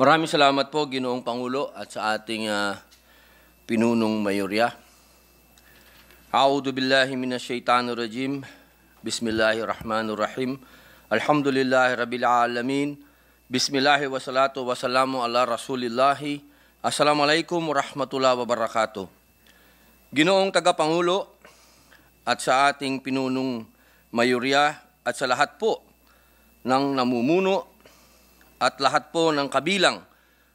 Maraming salamat po Ginoong Pangulo at sa ating uh, pinunong mayorya. A'udhu billahi minasyaitanir rajim. Bismillahirrahmanirrahim. Alhamdulillahi rabbil alamin. Bismillahi wa salatu wa salamu ala rasulillahi. Assalamualaikum warahmatullahi wabarakatuh. Ginoong tagapangulo at sa ating pinunong mayorya at sa lahat po ng namumuno at lahat po ng kabilang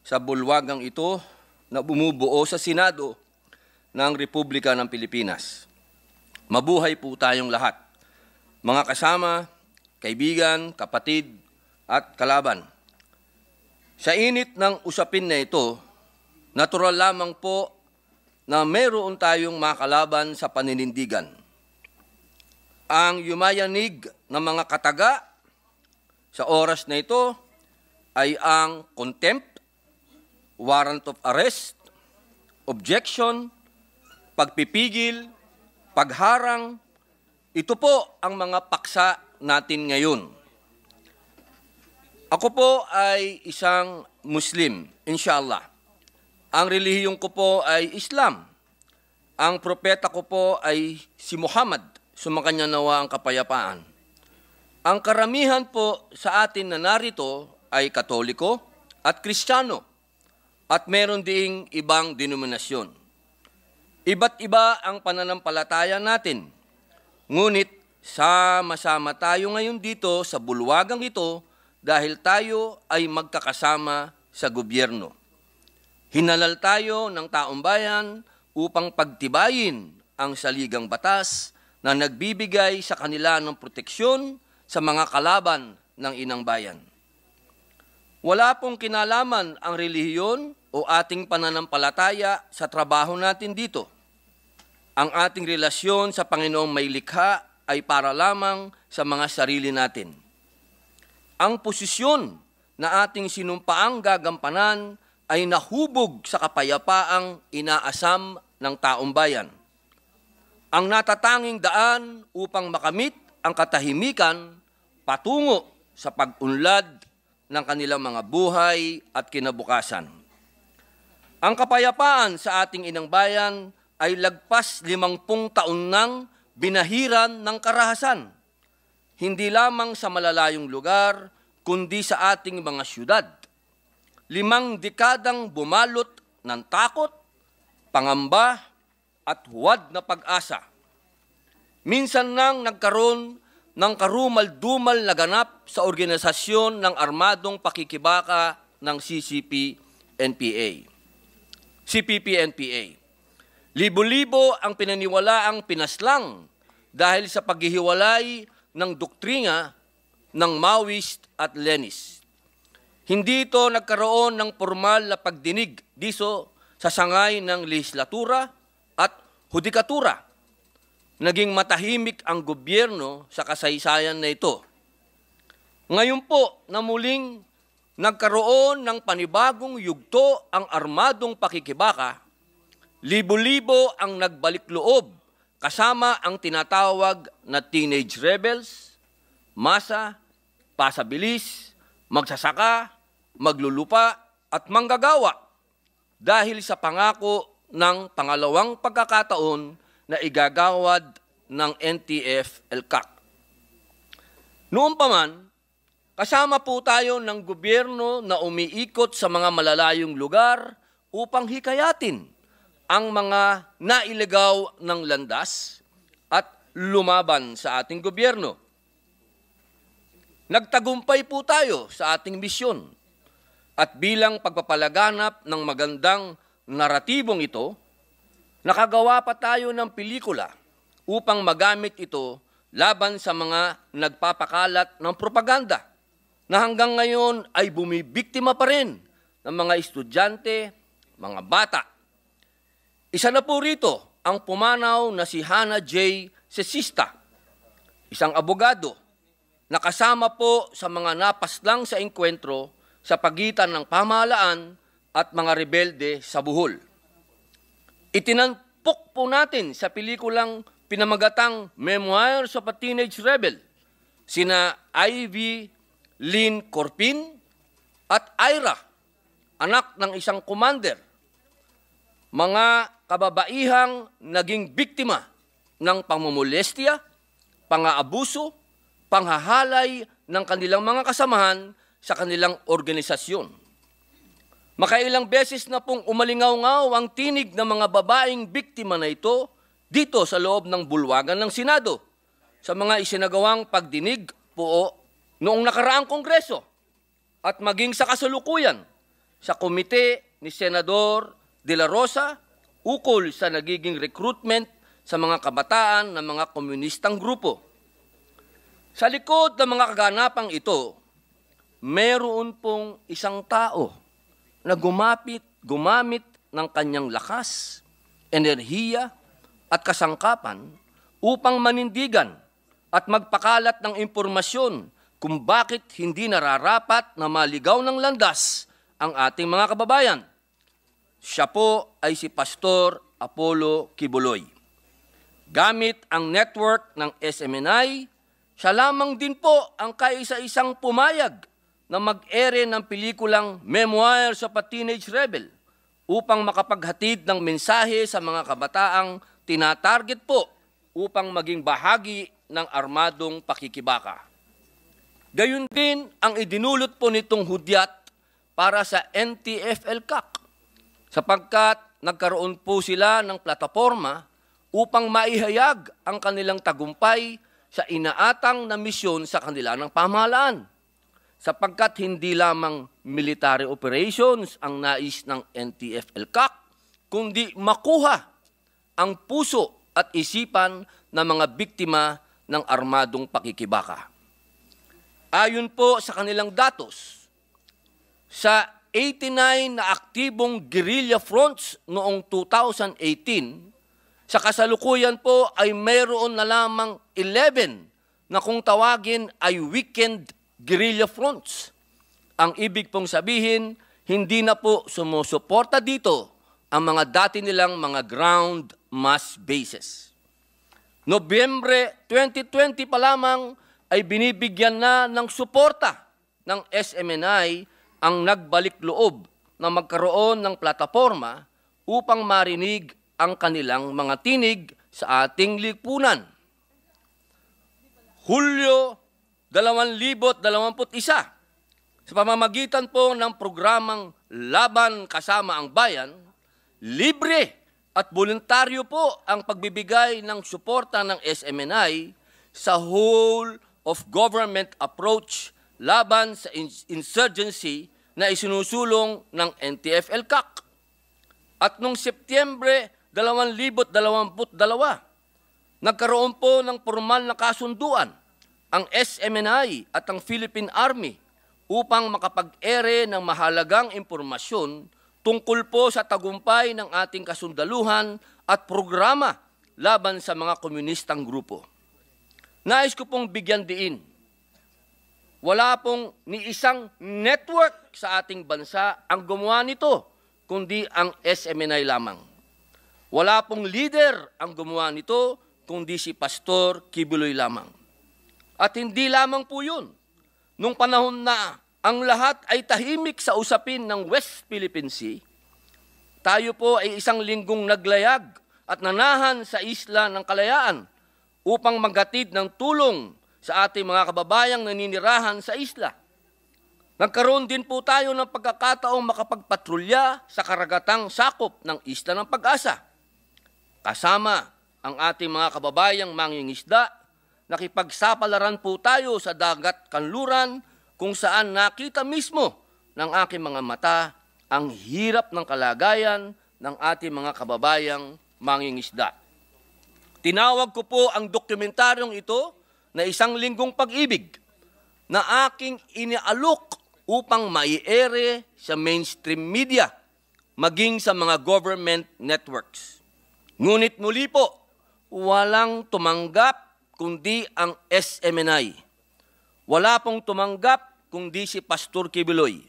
sa bulwagang ito na bumubuo sa Senado ng Republika ng Pilipinas. Mabuhay po tayong lahat, mga kasama, kaibigan, kapatid at kalaban. Sa init ng usapin na ito, natural lamang po na meron tayong makalaban sa paninindigan. Ang yumayanig ng mga kataga sa oras na ito ay ang contempt, warrant of arrest, objection, pagpipigil, pagharang. Ito po ang mga paksa natin ngayon. Ako po ay isang Muslim, inshallah. Ang relihiyon ko po ay Islam. Ang propeta ko po ay si Muhammad, sumakanya nawa ang kapayapaan. Ang karamihan po sa atin na narito ay Katoliko at Kristiyano at meron ding ibang denominasyon. Iba't iba ang pananampalataya natin. Ngunit sama-sama tayo ngayon dito sa bulwagang ito dahil tayo ay magkakasama sa gobyerno. Hinalal tayo ng taong bayan upang pagtibayin ang saligang batas na nagbibigay sa kanila ng proteksyon sa mga kalaban ng inang bayan. Wala pong kinalaman ang relihiyon o ating pananampalataya sa trabaho natin dito. Ang ating relasyon sa Panginoong may likha ay para lamang sa mga sarili natin. Ang posisyon na ating sinumpaang gagampanan ay nahubog sa kapayapaang inaasam ng taong bayan. Ang natatanging daan upang makamit ang katahimikan patungo sa pag-unlad ng kanilang mga buhay at kinabukasan. Ang kapayapaan sa ating inang bayan ay lagpas limangpung taon nang binahiran ng karahasan, hindi lamang sa malalayong lugar, kundi sa ating mga syudad. Limang dekadang bumalot ng takot, pangamba, at huwad na pag-asa. Minsan nang nagkaroon ng karumal-dumal na ganap sa organisasyon ng armadong pakikibaka ng CCP-NPA. CPP-NPA. Libo-libo ang pinaniwalaang pinaslang dahil sa paghihiwalay ng doktrina ng Maoist at Leninist. Hindi ito nagkaroon ng formal na pagdinig diso sa sangay ng legislatura at hudikatura naging matahimik ang gobyerno sa kasaysayan na ito. Ngayon po na muling nagkaroon ng panibagong yugto ang armadong pakikibaka, libo-libo ang nagbalik loob kasama ang tinatawag na teenage rebels, masa, pasabilis, magsasaka, maglulupa at manggagawa dahil sa pangako ng pangalawang pagkakataon na igagawad ng NTF LCAC. Noon pa man, kasama po tayo ng gobyerno na umiikot sa mga malalayong lugar upang hikayatin ang mga nailigaw ng landas at lumaban sa ating gobyerno. Nagtagumpay po tayo sa ating misyon at bilang pagpapalaganap ng magandang naratibong ito, Nakagawa pa tayo ng pelikula upang magamit ito laban sa mga nagpapakalat ng propaganda na hanggang ngayon ay bumibiktima pa rin ng mga estudyante, mga bata. Isa na po rito ang pumanaw na si Hannah J. Sesista, isang abogado na kasama po sa mga napaslang sa engkwentro sa pagitan ng pamahalaan at mga rebelde sa Buhol. Itinampok po natin sa pelikulang pinamagatang Memoirs of a Teenage Rebel sina Ivy Lynn Corpin at Ira, anak ng isang commander, mga kababaihang naging biktima ng pangmumulestya, pangaabuso, panghahalay ng kanilang mga kasamahan sa kanilang organisasyon. Makailang beses na pong umalingaw-ngaw ang tinig ng mga babaeng biktima na ito dito sa loob ng bulwagan ng Senado sa mga isinagawang pagdinig po noong nakaraang Kongreso at maging sa kasalukuyan sa komite ni Senador De La Rosa ukol sa nagiging recruitment sa mga kabataan ng mga komunistang grupo. Sa likod ng mga kaganapang ito, meron pong isang tao na gumapit, gumamit ng kanyang lakas, enerhiya at kasangkapan upang manindigan at magpakalat ng impormasyon kung bakit hindi nararapat na maligaw ng landas ang ating mga kababayan. Siya po ay si Pastor Apollo Kibuloy. Gamit ang network ng SMNI, siya lamang din po ang kaisa-isang pumayag na mag-ere ng pelikulang Memoirs of a Teenage Rebel upang makapaghatid ng mensahe sa mga kabataang tinatarget po upang maging bahagi ng armadong pakikibaka. Gayun din ang idinulot po nitong hudyat para sa NTFL-CAC sapagkat nagkaroon po sila ng plataforma upang maihayag ang kanilang tagumpay sa inaatang na misyon sa kanila ng pamahalaan sapagkat hindi lamang military operations ang nais ng NTF-ELCAC, kundi makuha ang puso at isipan ng mga biktima ng armadong pakikibaka. Ayon po sa kanilang datos, sa 89 na aktibong guerrilla fronts noong 2018, sa kasalukuyan po ay mayroon na lamang 11 na kung tawagin ay weekend guerrilla fronts. Ang ibig pong sabihin, hindi na po sumusuporta dito ang mga dati nilang mga ground mass bases. Nobyembre 2020 pa lamang ay binibigyan na ng suporta ng SMNI ang nagbalik loob na magkaroon ng plataforma upang marinig ang kanilang mga tinig sa ating lipunan. Hulyo 2021 sa pamamagitan po ng programang Laban Kasama ang Bayan, libre at voluntaryo po ang pagbibigay ng suporta ng SMNI sa whole of government approach laban sa insurgency na isinusulong ng NTF-ELCAC. At noong Setyembre 2022, nagkaroon po ng formal na kasunduan ang SMNI at ang Philippine Army upang makapag-ere ng mahalagang impormasyon tungkol po sa tagumpay ng ating kasundaluhan at programa laban sa mga komunistang grupo. Nais ko pong bigyan diin, wala pong ni isang network sa ating bansa ang gumawa nito, kundi ang SMNI lamang. Wala pong leader ang gumawa nito, kundi si Pastor Kibuloy lamang. At hindi lamang po yun, nung panahon na ang lahat ay tahimik sa usapin ng West Philippine Sea, tayo po ay isang linggong naglayag at nanahan sa isla ng kalayaan upang maghatid ng tulong sa ating mga kababayang naninirahan sa isla. Nagkaroon din po tayo ng pagkakataong makapagpatrolya sa karagatang sakop ng isla ng pag-asa. Kasama ang ating mga kababayang mangingisda nakipagsapalaran po tayo sa dagat kanluran kung saan nakita mismo ng aking mga mata ang hirap ng kalagayan ng ating mga kababayang mangingisda. Tinawag ko po ang dokumentaryong ito na isang linggong pag-ibig na aking inialok upang maiere sa mainstream media maging sa mga government networks. Ngunit muli po, walang tumanggap kundi ang SMNI. Wala pong tumanggap kundi si Pastor Kibiloy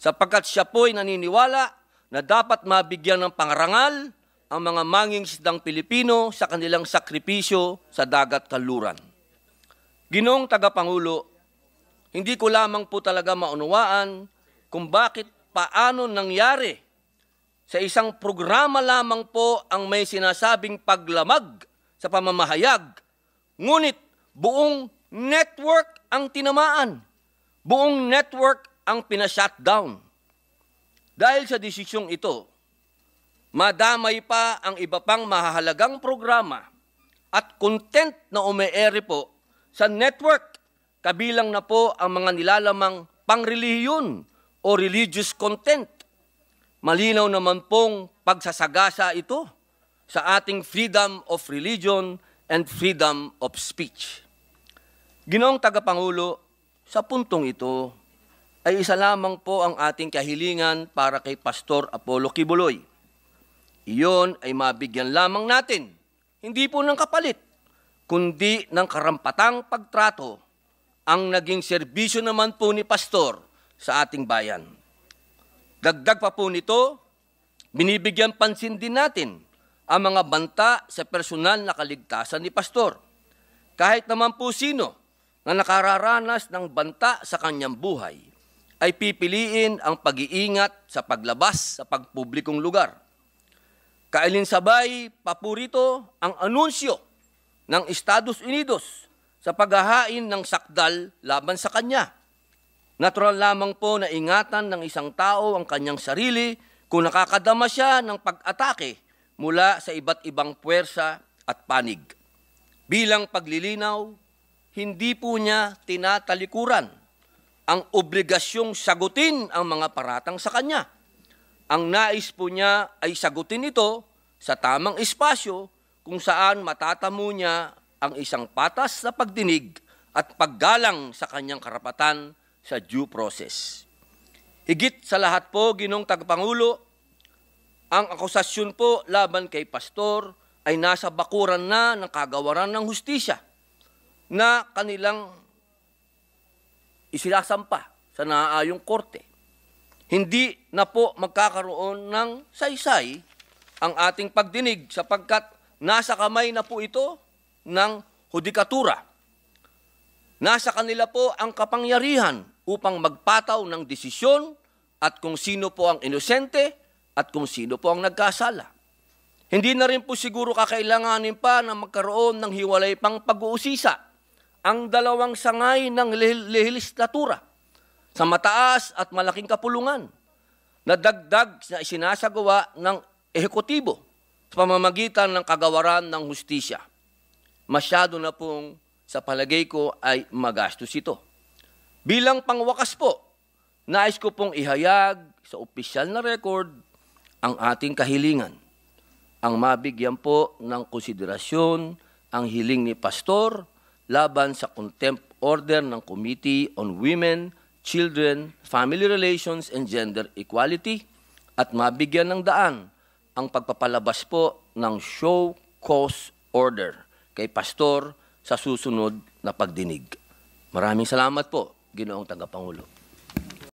sapagkat siya po'y naniniwala na dapat mabigyan ng pangarangal ang mga manging isdang Pilipino sa kanilang sakripisyo sa dagat kaluran. Ginong tagapangulo, hindi ko lamang po talaga maunawaan kung bakit paano nangyari sa isang programa lamang po ang may sinasabing paglamag sa pamamahayag Ngunit buong network ang tinamaan. Buong network ang pina-shutdown. Dahil sa desisyong ito, madamay pa ang iba pang mahalagang programa at content na umeere po sa network kabilang na po ang mga nilalamang pangrelihiyon o religious content. Malinaw naman pong pagsasagasa ito sa ating freedom of religion and freedom of speech. Ginoong tagapangulo, sa puntong ito ay isa lamang po ang ating kahilingan para kay Pastor Apollo Kibuloy. Iyon ay mabigyan lamang natin, hindi po ng kapalit, kundi ng karampatang pagtrato ang naging serbisyo naman po ni Pastor sa ating bayan. Dagdag pa po nito, binibigyan pansin din natin ang mga banta sa personal na kaligtasan ni pastor. Kahit naman po sino na nakararanas ng banta sa kanyang buhay ay pipiliin ang pag-iingat sa paglabas sa pagpublikong lugar. Kailinsabay papurito ang anunsyo ng Estados Unidos sa paghahain ng sakdal laban sa kanya. Natural lamang po na ingatan ng isang tao ang kanyang sarili kung nakakadama siya ng pag-atake mula sa iba't ibang puwersa at panig. Bilang paglilinaw, hindi po niya tinatalikuran ang obligasyong sagutin ang mga paratang sa kanya. Ang nais po niya ay sagutin ito sa tamang espasyo kung saan matatamo niya ang isang patas sa pagdinig at paggalang sa kanyang karapatan sa due process. Higit sa lahat po, Ginong Tagpangulo, ang akusasyon po laban kay Pastor ay nasa bakuran na ng kagawaran ng hustisya na kanilang isilasampa sa naaayong korte. Hindi na po magkakaroon ng saysay ang ating pagdinig sapagkat nasa kamay na po ito ng hudikatura. Nasa kanila po ang kapangyarihan upang magpataw ng desisyon at kung sino po ang inosente at kung sino po ang nagkasala. Hindi na rin po siguro kakailanganin pa na magkaroon ng hiwalay pang pag-uusisa ang dalawang sangay ng lehislatura sa mataas at malaking kapulungan na dagdag na isinasagawa ng ehekutibo sa pamamagitan ng kagawaran ng hustisya. Masyado na pong sa palagay ko ay magastos ito. Bilang pangwakas po, nais ko pong ihayag sa opisyal na record ang ating kahilingan. Ang mabigyan po ng konsiderasyon ang hiling ni Pastor laban sa contempt order ng Committee on Women, Children, Family Relations and Gender Equality at mabigyan ng daan ang pagpapalabas po ng show cause order kay Pastor sa susunod na pagdinig. Maraming salamat po, Ginoong Tagapangulo.